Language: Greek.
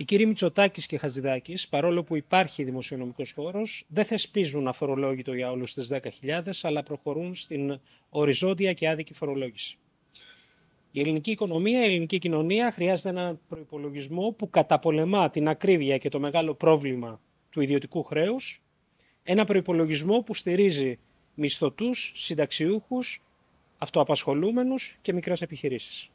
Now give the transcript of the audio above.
Οι κύριοι Μητσοτάκης και Χαζηδάκης, παρόλο που υπάρχει δημοσιονομικός χώρος, δεν θεσπίζουν αφορολόγητο για όλους τις 10.000, αλλά προχωρούν στην οριζόντια και άδικη φορολόγηση. Η ελληνική οικονομία, η ελληνική κοινωνία χρειάζεται έναν προπολογισμό που καταπολεμά την ακρίβεια και το μεγάλο πρόβλημα του ιδιωτικού χρέους. Ένα προπολογισμό που στηρίζει μισθωτούς, συνταξιούχους, αυτοαπασχολούμενους και μικρές επιχειρήσεις.